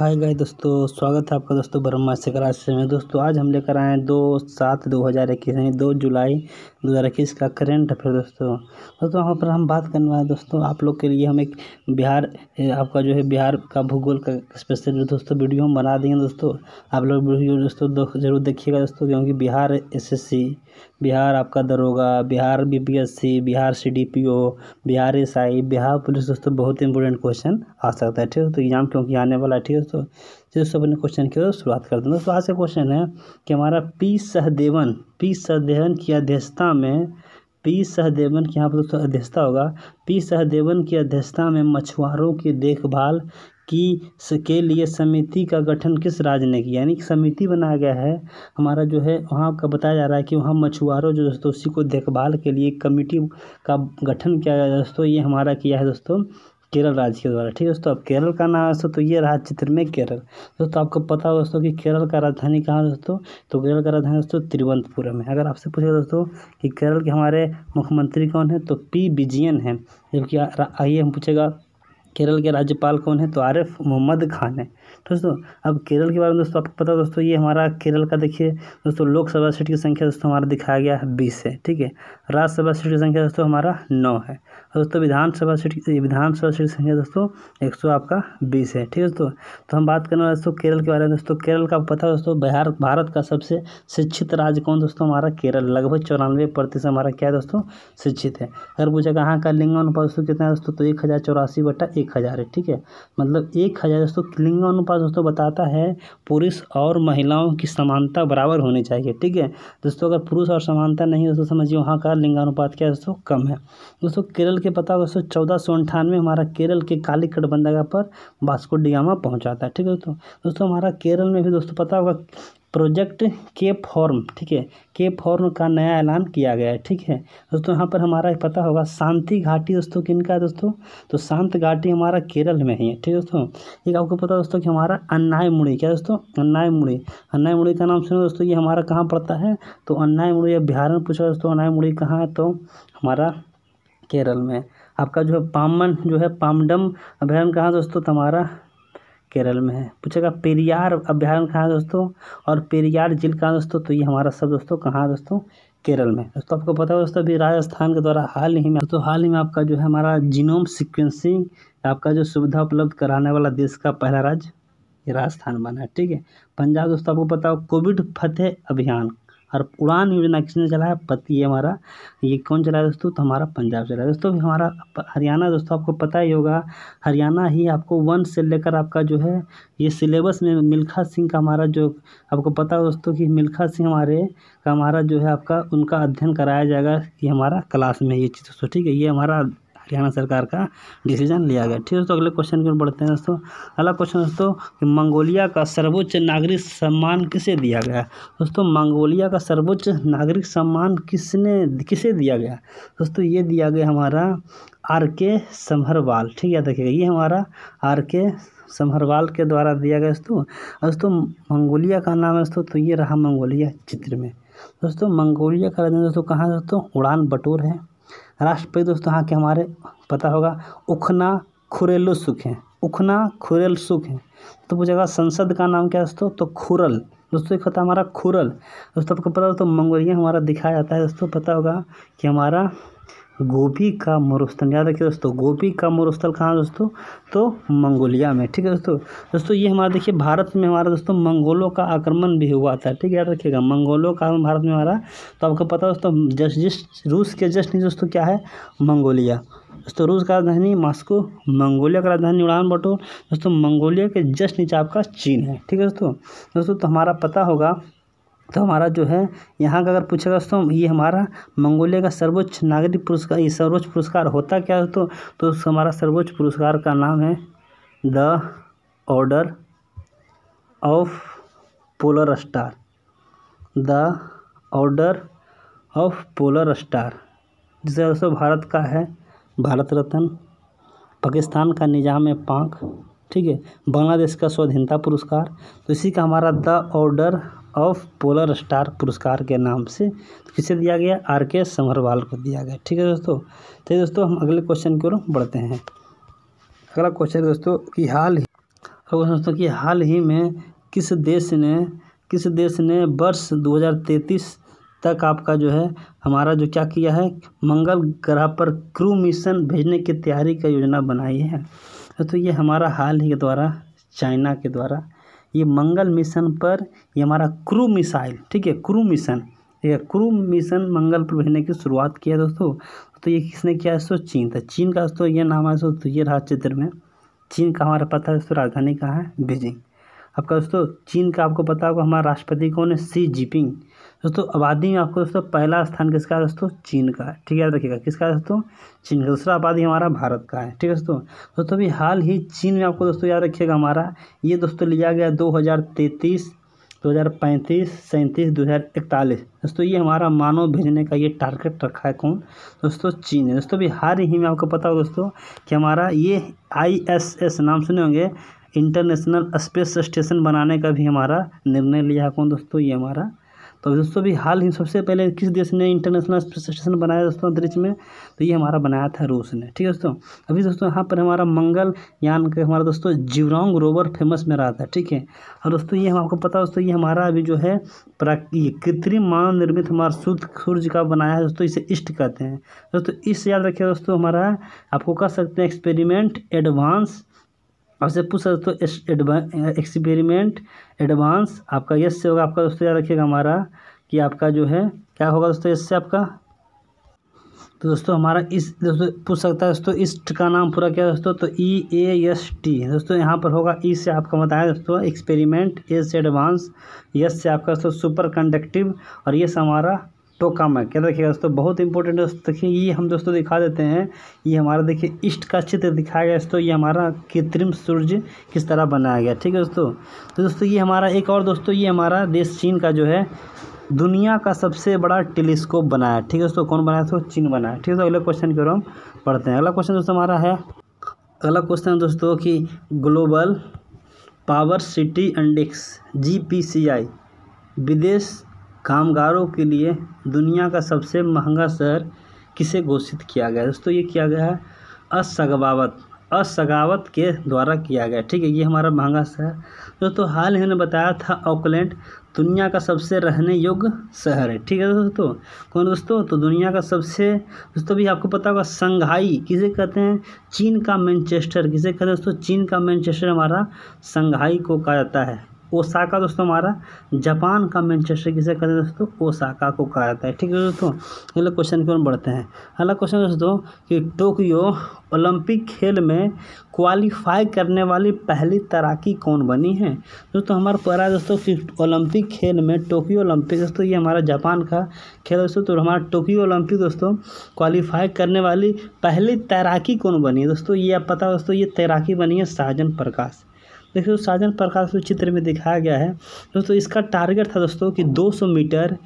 हाय गाय दोस्तों स्वागत है आपका दोस्तों ब्रह्मा से क्लास में दोस्तों आज हम लेकर आए हैं दो सात दो हज़ार इक्कीस यानी दो जुलाई दो हज़ार इक्कीस का करंट अफेयर दोस्तों दोस्तों वहाँ पर हम बात करने वाले दोस्तों आप लोग के लिए हम एक बिहार आपका जो है बिहार का भूगोल का स्पेशल दोस्तों वीडियो हम बना देंगे दोस्तों आप लोग वीडियो दोस्तों जरूर देखिएगा दोस्तों क्योंकि बिहार एस बिहार आपका दरोगा Bihar B P S C Bihar C D P O Bihar S I Bihar police दोस्तों बहुत इंपॉर्टेंट क्वेश्चन आ सकता है ठीक है तो एग्जाम क्योंकि आने वाला है ठीक है तो दोस्तों अपने क्वेश्चन की शुरुआत कर दें दोस्तों आज का क्वेश्चन है कि हमारा पी सहदेवन पी सहदेवन की अध्यक्षता में पी सहदेवन के यहाँ पर दोस्तों अध्यक्षता होगा पी सहदेवन की अध्यक्षता में मछुआरों की देखभाल कि के लिए समिति का गठन किस राज्य ने किया यानी कि समिति बनाया गया है हमारा जो है वहाँ का बताया जा रहा है कि वहाँ मछुआरों जो दोस्तों उसी को देखभाल के लिए कमेटी का गठन किया गया दोस्तों ये हमारा किया है दोस्तों केरल राज्य के द्वारा ठीक है दोस्तों अब केरल का नाम दोस्तों तो ये रहा चित्र में केरल दोस्तों आपको पता हो दोस्तों कि केरल का राजधानी कहाँ है दोस्तों तो केरल का राजधानी दोस्तों तिरुवनंतपुरम है अगर आपसे पूछेगा दोस्तों कि केरल के हमारे मुख्यमंत्री कौन है तो पी विजयन है जबकि आइए हम पूछेगा केरल के राज्यपाल कौन है तो आरिफ मोहम्मद खान है दोस्तों अब केरल के बारे में दोस्तों आपको पता दोस्तों ये हमारा केरल का देखिए दोस्तों लोकसभा सीट की संख्या दोस्तों हमारा दिखाया गया है बीस है ठीक है राज्यसभा सीट की संख्या दोस्तों हमारा नौ है और दोस्तों विधानसभा सीट विधानसभा सीट की संख्या दोस्तों एक सौ आपका बीस है ठीक है दोस्तों तो हम बात करने वाले दोस्तों केरल के बारे में दोस्तों केरल का पता दोस्तों बिहार भारत का सबसे शिक्षित राज्य कौन दोस्तों हमारा केरल लगभग चौरानवे प्रतिशत हमारा क्या है दोस्तों शिक्षित है अगर पूछा कहाँ का लिंगानुपात दोस्तों कितना है दोस्तों तो एक हज़ार चौरासी बटा एक हज़ार है ठीक है मतलब एक हज़ार दोस्तों लिंगानुपात पास दोस्तों बताता है पुरुष और महिलाओं की समानता बराबर होनी चाहिए ठीक है दोस्तों अगर पुरुष और समानता नहीं तो समझिए वहाँ का लिंगानुपात क्या दोस्तों कम है दोस्तों केरल के पता दोस्तों चौदह सौ अंठानवे हमारा केरल के काली गठबंधगा पर वास्को डिगामा पहुँचाता है ठीक है दोस्तों दोस्तों हमारा केरल में भी दोस्तों पता होगा प्रोजेक्ट के फॉर्म ठीक है के फॉर्म का नया ऐलान किया गया है ठीक है दोस्तों यहाँ पर हमारा पता होगा शांति घाटी दोस्तों किन का है दोस्तों तो शांत घाटी हमारा केरल में ही है ठीक है दोस्तों एक आपको पता दोस्तों कि हमारा अन्नाय मुड़ी क्या दोस्तों अन्नाय मुड़ी अन्नाय मुड़ी का नाम सुनो दोस्तों ये हमारा कहाँ पड़ता है तो अन्नाय मुड़ी बिहार में पूछा दोस्तों अन्नाय मुड़ी कहाँ है तो हमारा केरल में आपका जो है पामन जो है पामडम अभ्यारण कहाँ दोस्तों तुम्हारा तो केरल में है पूछेगा पेरियार अभ्यारण कहाँ है दोस्तों और पेरियार झील कहाँ दोस्तों तो ये हमारा सब दोस्तों कहाँ दोस्तों केरल में दोस्तों आपको पता है दोस्तों अभी राजस्थान के द्वारा हाल ही में तो हाल ही में आपका जो है हमारा जीनोम सिक्वेंसिंग आपका जो सुविधा उपलब्ध कराने वाला देश का पहला राज्य राजस्थान बना है ठीक है पंजाब दोस्तों आपको पता हो कोविड फतेह अभियान और उड़ान योजना किसने चलाया पति है हमारा ये कौन चलाया दोस्तों तो हमारा पंजाब चलाया दोस्तों हमारा हरियाणा दोस्तों आपको पता ही होगा हरियाणा ही आपको वन से लेकर आपका जो है ये सिलेबस में मिल्खा सिंह का हमारा जो आपको पता है दोस्तों कि मिल्खा सिंह हमारे का हमारा जो है आपका उनका अध्ययन कराया जाएगा कि हमारा क्लास में ये चीज़ दोस्तों ठीक है ये हमारा हरियाणा सरकार का डिसीजन लिया गया ठीक है दोस्तों अगले क्वेश्चन की ओर बढ़ते हैं दोस्तों अगला क्वेश्चन दोस्तों कि मंगोलिया का सर्वोच्च नागरिक सम्मान किसे दिया गया दोस्तों मंगोलिया का सर्वोच्च नागरिक सम्मान किसने किसे दिया गया दोस्तों ये दिया गया हमारा आर के समहरवाल ठीक है देखिएगा ये हमारा आर के समहरवाल के द्वारा दिया गया दोस्तों दोस्तों मंगोलिया का नाम है दोस्तों तो ये रहा मंगोलिया चित्र में दोस्तों मंगोलिया का राजा दोस्तों कहाँ दोस्तों उड़ान बटोर है राष्ट्रपति दोस्तों यहाँ के हमारे पता होगा उखना खुरेलु सुख हैं उखना खुरेल सुख हैं तो पूछेगा संसद का नाम क्या है दोस्तों तो खुरल दोस्तों एक होता है हमारा खुरल दोस्तों आपको पता हो तो मंगोलिया हमारा दिखाया जाता है दोस्तों पता होगा कि हमारा गोभी का मरुस्थल याद रखिए दोस्तों गोभी का मरुस्थल कहाँ दोस्तों तो मंगोलिया में ठीक है दोस्तों दोस्तों ये हमारा देखिए भारत में हमारा दोस्तों मंगोलों का आक्रमण भी हुआ था ठीक है याद रखिएगा मंगोलों का भारत में हमारा तो आपको पता है दोस्तों जस्ट जिस रूस के जस्ट नहीं दोस्तों क्या है मंगोलिया दोस्तों रूस का राजधानी मॉस्को मंगोलिया का राजधानी उड़ान बटो दोस्तों मंगोलिया के जस्ट नीचे आपका चीन है ठीक है दोस्तों दोस्तों तो हमारा पता होगा तो हमारा जो है यहाँ का अगर पूछा दोस्तों ये हमारा मंगोलिया का सर्वोच्च नागरिक पुरस्कार ये सर्वोच्च पुरस्कार होता क्या दोस्तों तो, हमारा सर्वोच्च पुरस्कार का नाम है the order of polar star the order of polar star जिसे दोस्तों भारत का है भारत रत्न पाकिस्तान का निजाम है पाक ठीक है बांग्लादेश का स्वाधीनता पुरस्कार तो इसी का हमारा the order of polar star पुरस्कार के नाम से तो किसे दिया गया आर के समरवाल को दिया गया ठीक है दोस्तों तो दोस्तों हम अगले क्वेश्चन की ओर बढ़ते हैं अगला क्वेश्चन दोस्तों कि हाल ही दोस्तों कि हाल ही में किस देश ने किस देश ने वर्ष 2033 तक आपका जो है हमारा जो क्या किया है मंगल ग्रह पर क्रू मिशन भेजने की तैयारी का योजना बनाई है तो ये हमारा हाल ही के द्वारा चाइना के द्वारा ये मंगल मिशन पर ये हमारा क्रू मिसाइल ठीक है क्रू मिशन ठीक है क्रू मिशन मंगल पर भेजने की शुरुआत किया दोस्तों तो ये किसने किया दोस्तों चीन था चीन का दोस्तों ये नाम है दोस्तों ये रहा चित्र में चीन का हमारा पता है दोस्तों राजधानी कहाँ है बीजिंग आपका दोस्तों चीन का आपको पता होगा हमारा राष्ट्रपति कौन है सी जिपिंग दोस्तों आबादी में आपको दोस्तों पहला स्थान किसका है दोस्तों चीन का है ठीक है याद रखिएगा किसका है दोस्तों चीन का दूसरा आबादी हमारा भारत का है ठीक है दोस्तों दोस्तों अभी हाल ही चीन में आपको दोस्तों याद रखिएगा हमारा ये दोस्तों लिया गया दो हज़ार तैंतीस दो हज़ार पैंतीस सैंतीस दो हज़ार इकतालीस दोस्तों ये हमारा मानव भेजने का ये टारगेट रखा है कौन दोस्तों चीन है दोस्तों अभी हाल ही में आपको पता हो दोस्तों कि हमारा ये आई एस एस नाम सुने होंगे इंटरनेशनल स्पेस स्टेशन बनाने का भी हमारा निर्णय लिया है कौन दोस्तों ये हमारा तो दोस्तों अभी हाल ही सबसे पहले किस देश ने इंटरनेशनल स्पेस स्टेशन बनाया दोस्तों अंतरिक्ष में तो ये हमारा बनाया था रूस ने ठीक है दोस्तों अभी दोस्तों यहाँ पर हमारा मंगल यान के हमारा दोस्तों जीवरोंग रोवर फेमस में रहा था ठीक है और दोस्तों ये हम आपको पता है दोस्तों ये हमारा अभी जो है कृत्रिम मानव निर्मित हमारा सूर्य सूर्य का बनाया है दोस्तों इसे इष्ट कहते हैं दोस्तों इस याद रखिए दोस्तों हमारा आपको कह सकते हैं एक्सपेरिमेंट एडवांस आपसे पूछ सकते हो एक्सपेरिमेंट तो एडवांस आपका यस से होगा आपका दोस्तों याद रखिएगा हमारा कि आपका जो है क्या होगा दोस्तों यस से आपका तो दोस्तों हमारा इस दोस्तों पूछ सकता है दोस्तों ईस्ट का नाम पूरा क्या दोस्तों तो ई ए एस टी दोस्तों यहाँ पर होगा ई e से आपका बताया दोस्तों एक्सपेरिमेंट ए से एडवांस यस से आपका दोस्तों सुपर कंडक्टिव और यस हमारा तो कम है क्या देखिए दोस्तों बहुत इंपॉर्टेंट दोस्तों देखिए ये हम दोस्तों दिखा देते हैं ये हमारा देखिए ईस्ट का चित्र दिखाया गया दोस्तों ये हमारा कृत्रिम सूर्य किस तरह बनाया गया ठीक है दोस्तों तो दोस्तों ये हमारा एक और दोस्तों ये हमारा देश चीन का जो है दुनिया का सबसे बड़ा टेलीस्कोप बनाया ठीक है दोस्तों कौन बनाया तो चीन बनाया ठीक है दोस्तों अगला क्वेश्चन की ओर हम पढ़ते हैं अगला क्वेश्चन दोस्तों हमारा है अगला क्वेश्चन दोस्तों कि global power city index G P C I विदेश कामगारों के लिए दुनिया का सबसे महंगा शहर किसे घोषित किया गया दोस्तों ये किया गया है असगावत असगावत के द्वारा किया गया ठीक है ये हमारा महंगा शहर दोस्तों हाल ही ने बताया था ऑकलैंड दुनिया का सबसे रहने योग्य शहर है ठीक है दोस्तों कौन दोस्तों तो दुनिया का सबसे दोस्तों भी आपको पता होगा संघाई किसे कहते हैं चीन का मैनचेस्टर किसे कहते हैं दोस्तों चीन का मैनचेस्टर हमारा संघाई को कहा जाता है ओसाका दोस्तों हमारा जापान का मैनचेस्टर किसे कहते हैं दोस्तों ओसाका को कहा जाता है ठीक है दोस्तों अगला क्वेश्चन की ओर बढ़ते हैं अगला क्वेश्चन दोस्तों कि टोक्यो ओलंपिक खेल में क्वालिफाई करने वाली पहली तैराकी कौन बनी है दोस्तों हमारा पढ़ा दोस्तों कि ओलंपिक खेल में टोक्यो ओलंपिक दोस्तों ये हमारा जापान का खेल दोस्तों तो हमारा टोक्यो ओलंपिक दोस्तों क्वालिफाई करने वाली पहली तैराकी कौन बनी है दोस्तों ये आप पता दोस्तों ये तैराकी बनी है साजन प्रकाश देखिए साजन प्रकाश चित्र में दिखाया गया है दोस्तों इसका टारगेट था दोस्तों कि 200 मीटर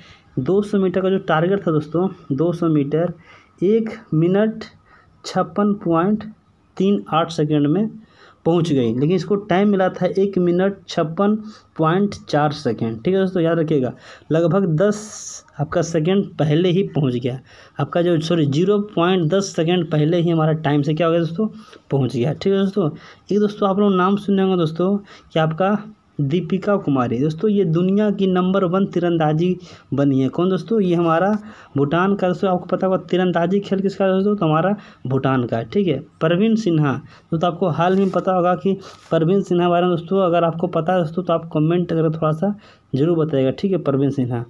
200 मीटर का जो टारगेट था दोस्तों 200 मीटर एक मिनट छप्पन पॉइंट तीन आठ सेकेंड में पहुंच गई लेकिन इसको टाइम मिला था एक मिनट छप्पन पॉइंट चार सेकेंड ठीक है दोस्तों याद रखिएगा लगभग दस आपका सेकेंड पहले ही पहुंच गया आपका जो सॉरी जीरो पॉइंट दस सेकेंड पहले ही हमारा टाइम से क्या हो गया दोस्तों पहुंच गया ठीक है दोस्तों एक दोस्तों आप लोग नाम सुने होंगे दोस्तों कि आपका दीपिका कुमारी दोस्तों ये दुनिया की नंबर वन तीरंदाजी बनी है कौन दोस्तों ये हमारा भूटान का दोस्तों आपको पता होगा तीरंदाजी खेल किसका दोस्तों तो हमारा भूटान का है ठीक है परवीन सिन्हा दोस्तों तो आपको हाल में पता होगा कि परवीन सिन्हा बारे में दोस्तों अगर आपको पता है दोस्तों तो आप कमेंट अगर थोड़ा सा जरूर बताएगा ठीक है परवीन सिन्हा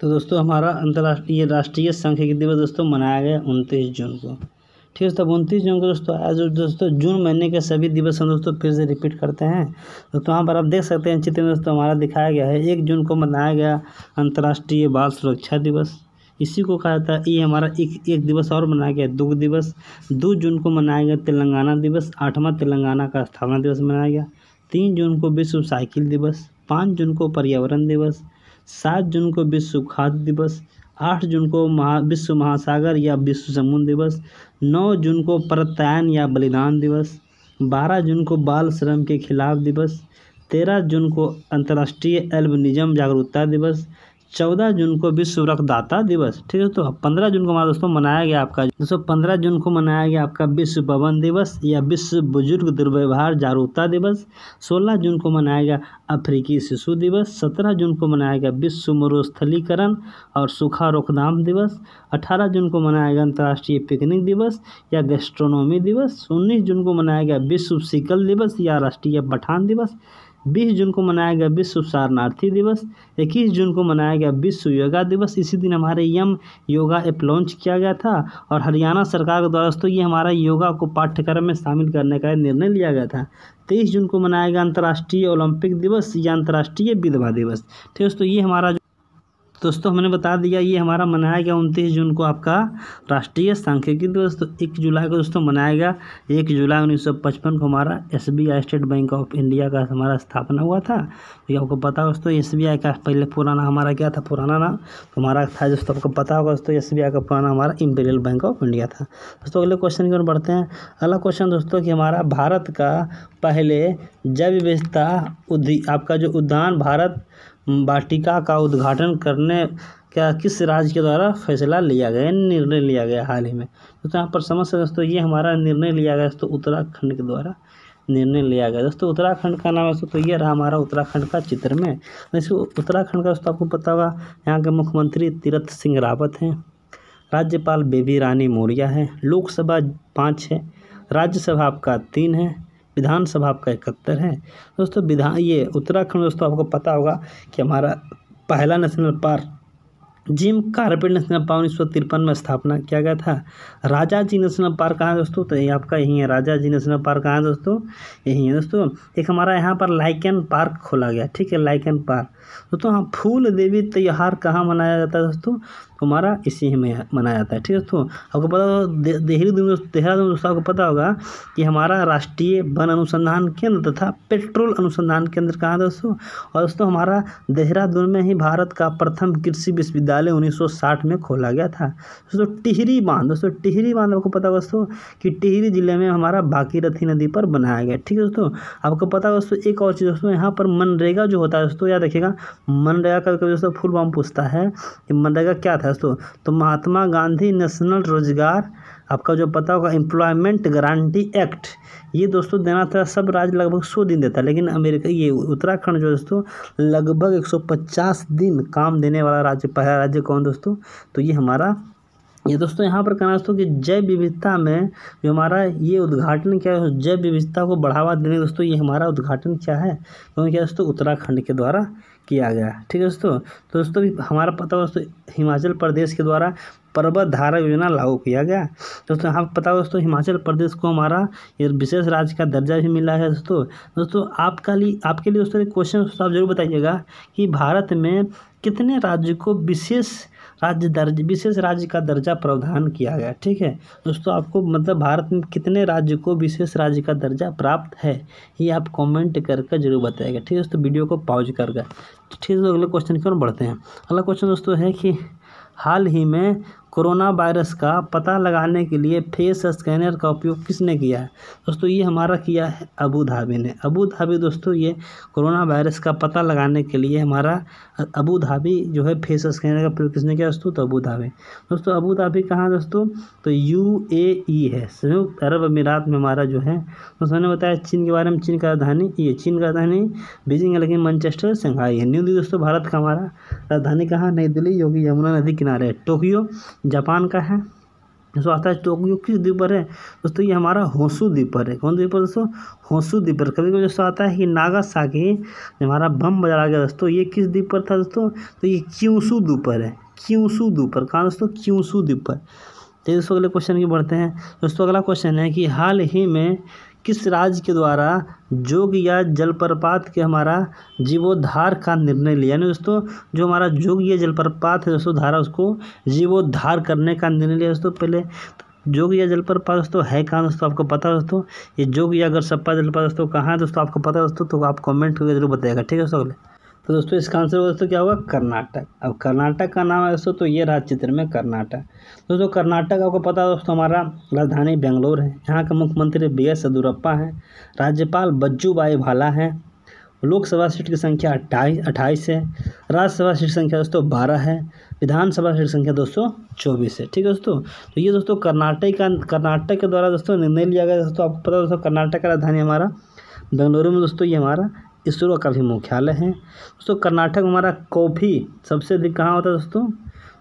तो दोस्तों हमारा अंतर्राष्ट्रीय राष्ट्रीय संख्यिकी दिवस दोस्तों मनाया गया उनतीस जून को ठीक है दोस्तों उनतीस जून को दोस्तों आज दोस्तों जून महीने के सभी दिवस हम दोस्तों फिर से रिपीट करते हैं दोस्तों वहाँ पर आप देख सकते हैं चित्र में दोस्तों हमारा दिखाया गया है एक जून को मनाया गया अंतर्राष्ट्रीय बाल सुरक्षा दिवस इसी को कहा जाता है ये हमारा एक एक दिवस और मनाया गया दुग्ध दिवस दो जून को मनाया गया तेलंगाना दिवस आठवां तेलंगाना का स्थापना दिवस मनाया गया तीन जून को विश्व साइकिल दिवस पाँच जून को पर्यावरण दिवस सात जून को विश्व खाद्य दिवस आठ जून को महा विश्व महासागर या विश्व समुद्र दिवस नौ जून को प्रत्यायन या बलिदान दिवस बारह जून को बाल श्रम के खिलाफ दिवस तेरह जून को अंतर्राष्ट्रीय एल्बनिज्म जागरूकता दिवस चौदह जून को विश्व रक्तदाता दिवस ठीक है तो पंद्रह जून को हमारे दोस्तों मनाया गया आपका दोस्तों पंद्रह जून को मनाया गया आपका विश्व भवन दिवस या विश्व बुजुर्ग दुर्व्यवहार जागरूकता दिवस सोलह जून को मनाया गया अफ्रीकी शिशु दिवस सत्रह जून को मनाया गया विश्व मरुस्थलीकरण और सूखा रोकधाम दिवस अठारह जून को मनाया गया अंतर्राष्ट्रीय पिकनिक दिवस या गेस्ट्रोनोमी दिवस उन्नीस जून को मनाया गया विश्व सिकल दिवस या राष्ट्रीय पठान दिवस बीस जून को मनाया गया विश्व शरणार्थी दिवस इक्कीस जून को मनाया गया विश्व योगा दिवस इसी दिन हमारे यम योगा ऐप लॉन्च किया गया था और हरियाणा सरकार के द्वारा दोस्तों ये हमारा योगा को पाठ्यक्रम में शामिल करने का निर्णय लिया गया था तेईस जून को मनाया गया अंतर्राष्ट्रीय ओलंपिक दिवस या अंतर्राष्ट्रीय विधवा दिवस ठीक तो दोस्तों ये हमारा दोस्तों हमने बता दिया ये हमारा मनाया गया उनतीस जून को आपका राष्ट्रीय सांख्यिकी दिवस तो एक जुलाई को दोस्तों मनाया गया एक जुलाई उन्नीस सौ पचपन को हमारा S B I State Bank of India का हमारा स्थापना हुआ था ये आपको पता होगा दोस्तों एस बी आई का पहले पुराना हमारा क्या था पुराना नाम तो हमारा था दोस्तों आपको पता होगा दोस्तों एस बी आई का पुराना हमारा इम्पेरियल बैंक ऑफ इंडिया था दोस्तों अगले क्वेश्चन की ओर बढ़ते हैं अगला क्वेश्चन दोस्तों कि हमारा भारत का पहले जैव विविधता उद्दी आपका जो उद्यान भारत वाटिका का उद्घाटन करने का किस राज्य के द्वारा फैसला लिया गया निर्णय लिया गया हाल ही में दोस्तों तो यहाँ पर समझ सकते दोस्तों ये हमारा निर्णय लिया गया दोस्तों उत्तराखंड के द्वारा निर्णय लिया गया दोस्तों उत्तराखंड का नाम है तो ये रहा हमारा उत्तराखंड का चित्र में वैसे तो उत्तराखंड का दोस्तों आपको पता होगा यहाँ के मुख्यमंत्री तीरथ सिंह रावत हैं राज्यपाल बेबी रानी मौर्या है लोकसभा पाँच है राज्यसभा आपका तीन है विधानसभा आपका इकहत्तर है दोस्तों विधान ये उत्तराखंड दोस्तों आपको पता होगा कि हमारा पहला national park Jim Corbett national park उन्नीस सौ तिरपन में स्थापना किया गया था राजा जी नेशनल पार्क कहाँ है दोस्तों तो ये आपका यही है राजा जी नेशनल पार्क कहाँ है दोस्तों यही है दोस्तों एक हमारा यहाँ पर लाइकन पार्क खोला गया ठीक है लाइकन पार्क दोस्तों हाँ फूल देवी त्यौहार कहाँ मनाया जाता है दोस्तों हमारा इसी में मनाया जाता है ठीक है दोस्तों आपको पता होगा देहरी देहरादून दोस्तों आपको पता होगा कि हमारा राष्ट्रीय वन अनुसंधान केंद्र तथा पेट्रोल अनुसंधान केंद्र कहाँ दोस्तों और दोस्तों हमारा देहरादून में ही भारत का प्रथम कृषि विश्वविद्यालय उन्नीस में खोला गया था दोस्तों टिहरी बांध दोस्तों टिहरी बांध आपको पता दोस्तों कि टिहरी जिले में हमारा बाकीरथी नदी पर बनाया गया ठीक है दोस्तों आपको पता दोस्तों एक और चीज़ दोस्तों यहाँ पर मनरेगा जो होता है दोस्तों याद रखिएगा मनरेगा का दोस्तों फुल फॉर्म पूछता है कि मनरेगा क्या था दोस्तों तो महात्मा गांधी नेशनल रोजगार आपका जो पता होगा एम्प्लॉयमेंट गारंटी एक्ट ये दोस्तों देना था सब राज्य लगभग सौ दिन देता है लेकिन अमेरिका ये उत्तराखंड जो दोस्तों लगभग एक सौ पचास दिन काम देने वाला राज्य पहला राज्य कौन दोस्तों तो ये हमारा ये दोस्तों यहाँ पर कहना दोस्तों कि जैव विविधता में जो हमारा ये उद्घाटन क्या है जैव विविधता को बढ़ावा देने दोस्तों ये हमारा उद्घाटन क्या है क्योंकि क्या दोस्तों उत्तराखंड के द्वारा किया गया ठीक है दोस्तों तो दोस्तों हमारा पता दोस्तों हिमाचल प्रदेश के द्वारा पर्वत धारा योजना लागू किया गया दोस्तों यहाँ पता दोस्तों हिमाचल प्रदेश को हमारा ये विशेष राज्य का दर्जा भी मिला है दोस्तों दोस्तों आपका लिए आपके लिए दोस्तों क्वेश्चन आप जरूर बताइएगा कि भारत में कितने राज्य को विशेष राज्य दर्ज विशेष राज्य का दर्जा प्रावधान किया गया ठीक है दोस्तों आपको मतलब भारत में कितने राज्य को विशेष राज्य का दर्जा प्राप्त है ये आप कमेंट करके जरूर बताएगा ठीक है दोस्तों वीडियो को पॉज करके तो ठीक है अगले क्वेश्चन की ओर बढ़ते हैं अगला क्वेश्चन दोस्तों है कि हाल ही में कोरोना वायरस का पता लगाने के लिए फेस स्कैनर का उपयोग किसने किया है दोस्तों ये हमारा किया है अबू धाबी ने अबू धाबी दोस्तों ये कोरोना वायरस का पता लगाने के लिए हमारा अबू धाबी जो है फेस स्कैनर का प्रयोग किसने किया दोस्तों तो अबू धाबी दोस्तों अबू धाबी कहाँ दोस्तों तो यू ए ई है संयुक्त अरब अमीरात में हमारा जो है दोस्तों ने बताया चीन के बारे में चीन का राजधानी ये चीन का राजधानी बीजिंग है लेकिन मैनचेस्टर शंघाई है न्यू दिल्ली दोस्तों भारत का हमारा राजधानी कहाँ नई दिल्ली जो कि यमुना नदी किनारे है टोक्यो जापान का है दोस्तों आता है टोक्यो तो किस द्वीप पर है दोस्तों ये हमारा होंसू द्वीप पर है कौन द्वीप पर दोस्तों होंसू द्वीप पर कभी कभी दोस्तों आता है कि नागासाकी हमारा बम बजा गया दोस्तों ये किस द्वीप पर था दोस्तों तो ये क्यूसू द्वीप पर है क्यूसू द्वीप पर कहाँ दोस्तों क्यूसू द्वीप पर चलिए तो दोस्तों अगले क्वेश्चन की बढ़ते हैं दोस्तों अगला क्वेश्चन है कि हाल ही में किस राज्य के द्वारा जोग या जलप्रपात के हमारा जीवोद्धार का निर्णय लिया यानी दोस्तों जो हमारा जोग या जलप्रपात है दोस्तों धारा उसको जीवोद्धार करने का निर्णय लिया दोस्तों पहले जोग या जलप्रपात दोस्तों है कहाँ दोस्तों आपको पता दोस्तों ये जोग या अगर सप्पा जलप्रपात दोस्तों कहाँ है दोस्तों आपको पता दोस्तों तो आप कॉमेंट करके जरूर बताएगा ठीक है दोस्तों तो दोस्तों इसका आंसर दोस्तों क्या होगा कर्नाटक अब कर्नाटक का नाम है दोस्तों तो ये राज्य चित्र में कर्नाटक दोस्तों कर्नाटक आपको पता है दोस्तों हमारा राजधानी बेंगलोर है यहाँ के मुख्यमंत्री बी एस येदुरप्पा हैं राज्यपाल बज्जूबाई भाला है लोकसभा सीट की संख्या अट्ठाईस अट्ठाईस है राज्यसभा सीट संख्या दोस्तों बारह है विधानसभा सीट संख्या दोस्तों चौबीस है ठीक है दोस्तों तो ये दोस्तों कर्नाटक का कर्नाटक के द्वारा दोस्तों निर्णय लिया गया दोस्तों आपको पता दोस्तों कर्नाटक का राजधानी हमारा बेंगलुरु में दोस्तों ये हमारा इसरो का भी मुख्यालय है दोस्तों कर्नाटक में हमारा कॉफ़ी सबसे अधिक कहाँ होता है दोस्तों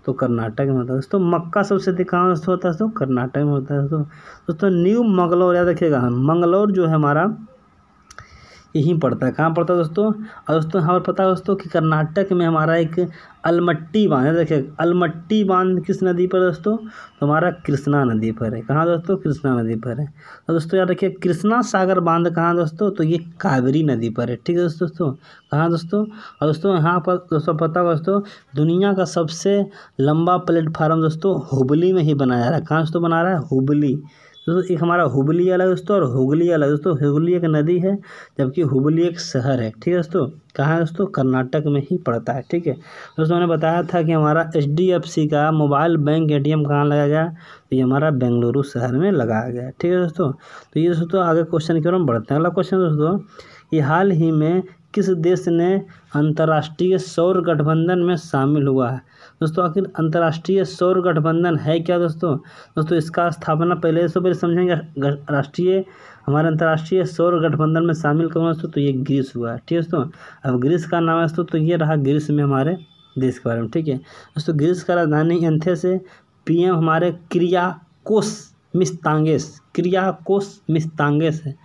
तो कर्नाटक में होता है दोस्तों मक्का सबसे अधिक कहाँ दोस्तों होता है दोस्तों कर्नाटक में होता है दोस्तों दोस्तों न्यू मंगलौर याद रखिएगा मंगलौर जो है हमारा यहीं पड़ता है कहाँ पड़ता है दोस्तों और दोस्तों हमें पता है दोस्तों कि कर्नाटक में हमारा एक अलमट्टी बांध है देखिए अलमट्टी बांध किस नदी पर दोस्तों तो हमारा कृष्णा नदी पर है कहाँ दोस्तों कृष्णा नदी पर है तो दोस्तों यार देखिए कृष्णा सागर बांध कहाँ दोस्तों तो ये कावेरी नदी पर है ठीक है दोस्तों दोस्तों कहाँ दोस्तों और दोस्तों यहाँ पर दोस्तों पता होगा दोस्तों दुनिया का सबसे लंबा प्लेटफार्म दोस्तों हुबली में ही बनाया जा रहा है कहाँ दोस्तों बना रहा है हुबली दोस्तों एक हमारा हुबली अलग दोस्तों और हुगली अलग दोस्तों हुगली एक नदी है जबकि हुबली एक शहर है ठीक है दोस्तों कहाँ है दोस्तों कर्नाटक में ही पड़ता है ठीक है दोस्तों मैंने बताया था कि हमारा एच का mobile bank A T M कहाँ लगाया गया तो ये हमारा बेंगलुरु शहर में लगाया गया ठीक है दोस्तों तो ये दोस्तों आगे क्वेश्चन की ओर हम बढ़ते हैं अगला क्वेश्चन दोस्तों कि हाल ही में किस देश ने अंतर्राष्ट्रीय सौर गठबंधन में शामिल हुआ है दोस्तों आखिर अंतर्राष्ट्रीय सौर गठबंधन है क्या दोस्तों दोस्तों इसका स्थापना पहले से पहले समझेंगे राष्ट्रीय हमारे अंतर्राष्ट्रीय सौर गठबंधन में शामिल कौन दोस्तों तो ये ग्रीस हुआ है ठीक है दोस्तों अब ग्रीस का नाम है दोस्तों तो ये रहा ग्रीस में हमारे देश के बारे में ठीक है दोस्तों ग्रीस का राजधानी एंथे से पी हमारे क्रिया कोस मिस्तांगेस क्रिया कोस मिस्तांगेस है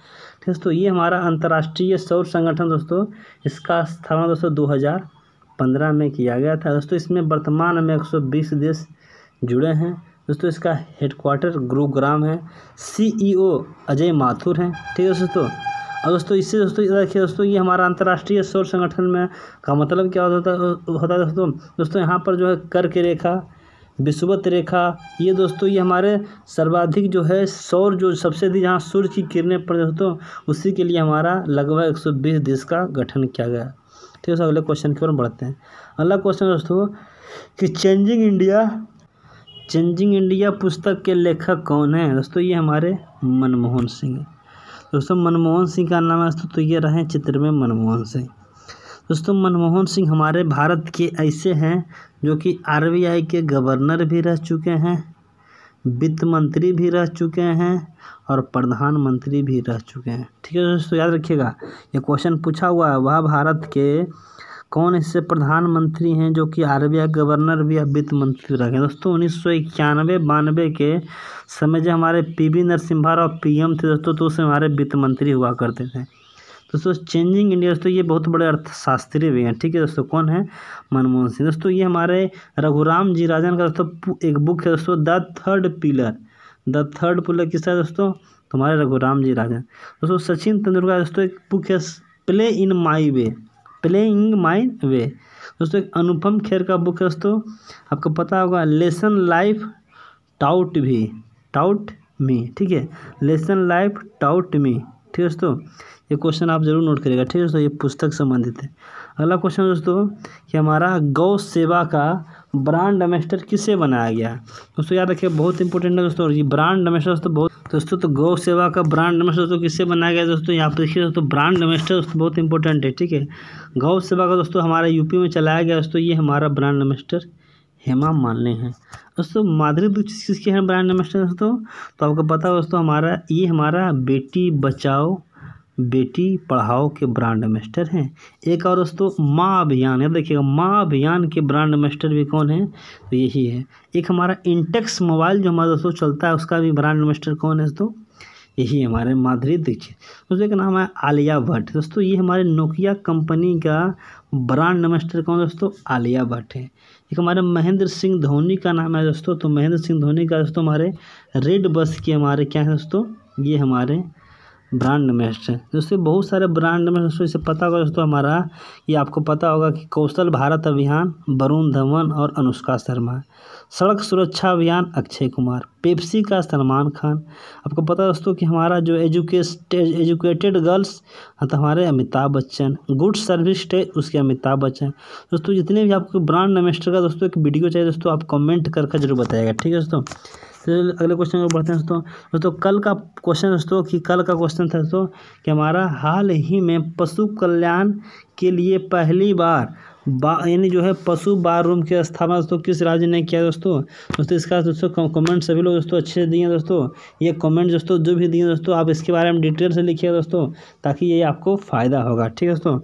दोस्तों ये हमारा अंतर्राष्ट्रीय सौर संगठन दोस्तों इसका स्थापना दोस्तों 2015 में किया गया था दोस्तों इसमें वर्तमान में 120 देश जुड़े हैं दोस्तों इसका हेडक्वार्टर गुरुग्राम है सीईओ e अजय माथुर हैं ठीक है दोस्तों और दोस्तों इससे दोस्तों देखिए दोस्तों ये हमारा अंतर्राष्ट्रीय सौर संगठन में का मतलब क्या होता है होता है दोस्तों दोस्तों यहाँ पर जो है कर के रेखा विषुवत रेखा ये दोस्तों ये हमारे सर्वाधिक जो है सौर जो सबसे अधिक जहाँ सूर्य की किरणें पड़ दोस्तों उसी के लिए हमारा लगभग एक सौ बीस देश का गठन किया गया ठीक है अगले क्वेश्चन की ओर बढ़ते हैं अगला क्वेश्चन दोस्तों कि चेंजिंग इंडिया चेंजिंग इंडिया पुस्तक के लेखक कौन है दोस्तों ये हमारे मनमोहन सिंह दोस्तों मनमोहन सिंह का नाम है दोस्तों तो ये रहे चित्र में मनमोहन सिंह दोस्तों मनमोहन सिंह हमारे भारत के ऐसे हैं जो कि आरबीआई के गवर्नर भी रह चुके हैं वित्त मंत्री भी रह चुके हैं और प्रधानमंत्री भी रह चुके हैं ठीक है दोस्तों याद रखिएगा ये क्वेश्चन पूछा हुआ है वह भारत के कौन ऐसे प्रधानमंत्री हैं जो कि आर बी आई गवर्नर भी या वित्त मंत्री रहे दोस्तों उन्नीस सौ इक्यानवे बानवे के समय जो हमारे P V Narasimha Rao P M थे दोस्तों तो उसे हमारे वित्त मंत्री हुआ करते थे दोस्तों चेंजिंग इंडिया दोस्तों ये बहुत बड़े अर्थशास्त्री भी हैं ठीक है दोस्तों कौन है मनमोहन सिंह दोस्तों ये हमारे रघुराम जी राजन का दोस्तों एक बुक है दोस्तों the third pillar the third pillar किसका है दोस्तों तुम्हारे रघुराम जी राजन दोस्तों सचिन तेंदुलकर दोस्तों एक बुक है play in my way playing माई वे दोस्तों एक अनुपम खेर का बुक है दोस्तों आपको पता होगा लेसन लाइफ टाउट भी टाउट मी ठीक है लेसन लाइफ टाउट मी ठीक है दोस्तों ये क्वेश्चन आप जरूर नोट करिएगा ठीक है दोस्तों ये पुस्तक संबंधित है अगला क्वेश्चन दोस्तों कि हमारा गौ सेवा का ब्रांड एम्बेसडर किसे बनाया गया है दोस्तों याद रखिए बहुत इंपॉर्टेंट है दोस्तों और ये ब्रांड एम्बेसडर दोस्तों बहुत दोस्तों तो गौ सेवा का ब्रांड एम्बेसडर दोस्तों किससे बनाया गया दोस्तों यहाँ पर देखिए दोस्तों ब्रांड डोमेस्टर दोस्तों बहुत इंपॉर्टेंट है ठीक है गौ सेवा का दोस्तों हमारे यूपी में चलाया गया दोस्तों ये हमारा ब्रांड एम्बेसडर हेमा मालने हैं दोस्तों माधुरी दीक्षित किसके हैं ब्रांड एम्बेसडर दोस्तों तो आपको पता है दोस्तों हमारा ये हमारा बेटी बचाओ बेटी पढ़ाओ के ब्रांड मास्टर हैं एक और दोस्तों माँ अभियान है देखिएगा माँ अभियान के ब्रांड मास्टर भी कौन है तो यही है एक हमारा इंटेक्स मोबाइल जो हमारा दोस्तों चलता है उसका भी ब्रांड मास्टर कौन है दोस्तों यही हमारे माधुरी दीक्षित दोस्तों का नाम है आलिया भट्ट दोस्तों ये हमारे नोकिया कंपनी का ब्रांड मास्टर कौन दोस्तों आलिया भट्ट है एक हमारे महेंद्र सिंह धोनी का नाम है दोस्तों तो महेंद्र सिंह धोनी का दोस्तों हमारे रेड बस के हमारे क्या है दोस्तों ये हमारे ब्रांड में है दोस्तों बहुत सारे ब्रांड में दोस्तों इसे पता होगा दोस्तों हमारा ये आपको पता होगा कि कौशल भारत अभियान वरुण धवन और अनुष्का शर्मा सड़क सुरक्षा अभियान अक्षय कुमार पेप्सी का सलमान खान आपको पता है दोस्तों कि हमारा जो एजुकेट एजुकेटेड गर्ल्स हाँ तो हमारे Amitabh Bachchan good service day उसके अमिताभ बच्चन दोस्तों जितने भी आपको ब्रांड नमेस्टर का दोस्तों एक वीडियो चाहिए दोस्तों आप कमेंट कर जरूर बताएगा ठीक है दोस्तों फिर अगले क्वेश्चन को बढ़ते हैं दोस्तों दोस्तों कल का क्वेश्चन दोस्तों कि कल का क्वेश्चन था दोस्तों कि हमारा हाल ही में पशु कल्याण के लिए पहली बार बा यानी जो है पशु बार रूम की स्थापना दोस्तों किस राज्य ने किया दोस्तों दोस्तों इसका दोस्तों कमेंट सभी लोग दोस्तों अच्छे से दिए दोस्तों ये कमेंट दोस्तों जो भी दिए दोस्तों आप इसके बारे में डिटेल से लिखिए दोस्तों ताकि ये आपको फ़ायदा होगा ठीक है दोस्तों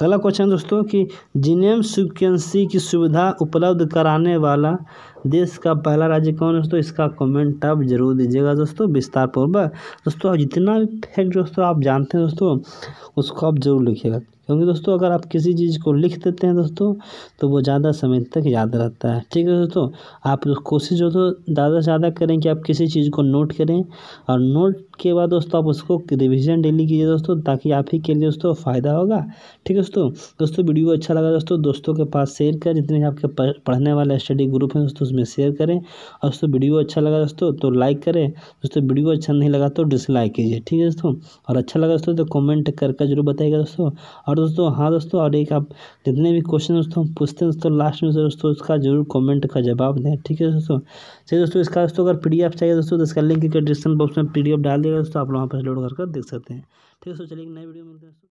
अगला क्वेश्चन दोस्तों कि जीनेम सिक्वेंसी की सुविधा उपलब्ध कराने वाला देश का पहला राज्य कौन है दोस्तों इसका कमेंट आप जरूर दीजिएगा दोस्तों विस्तार पूर्वक दोस्तों जितना भी फैक्ट दोस्तों आप जानते हैं दोस्तों उसको आप जरूर लिखिएगा क्योंकि दोस्तों अगर आप किसी चीज़ को लिख देते हैं दोस्तों तो वो ज़्यादा समय तक याद रहता है ठीक है दोस्तों आप कोशिश हो तो ज़्यादा से ज़्यादा करें कि आप किसी चीज़ को नोट करें और नोट के बाद दोस्तों आप उसको रिविज़न डेली कीजिए दोस्तों ताकि आप ही के लिए दोस्तों फ़ायदा होगा ठीक है दोस्तों दोस्तों वीडियो अच्छा लगा दोस्तों दोस्तों के पास शेयर कर जितने आपके पढ़ने वाले स्टडी ग्रुप हैं दोस्तों उसमें में शेयर करें और दोस्तों वीडियो अच्छा लगा दोस्तों तो लाइक करें दोस्तों वीडियो अच्छा नहीं लगा तो डिसलाइक कीजिए ठीक है दोस्तों और अच्छा लगा दोस्तों तो कॉमेंट करके जरूर बताइएगा दोस्तों और दोस्तों हाँ दोस्तों और एक आप जितने भी क्वेश्चन दोस्तों पूछते हैं दोस्तों लास्ट में दोस्तों उसका जरूर कॉमेंट का जवाब दें ठीक है दोस्तों चलिए दोस्तों इसका दोस्तों अगर पी चाहिए दोस्तों तो इसका लिंक डिस्क्रिप्शन बॉक्स में पी डाल दिएगा दोस्तों आप वहाँ पर लोड करके देख सकते हैं ठीक है दोस्तों चलिए नई वीडियो मिलते हैं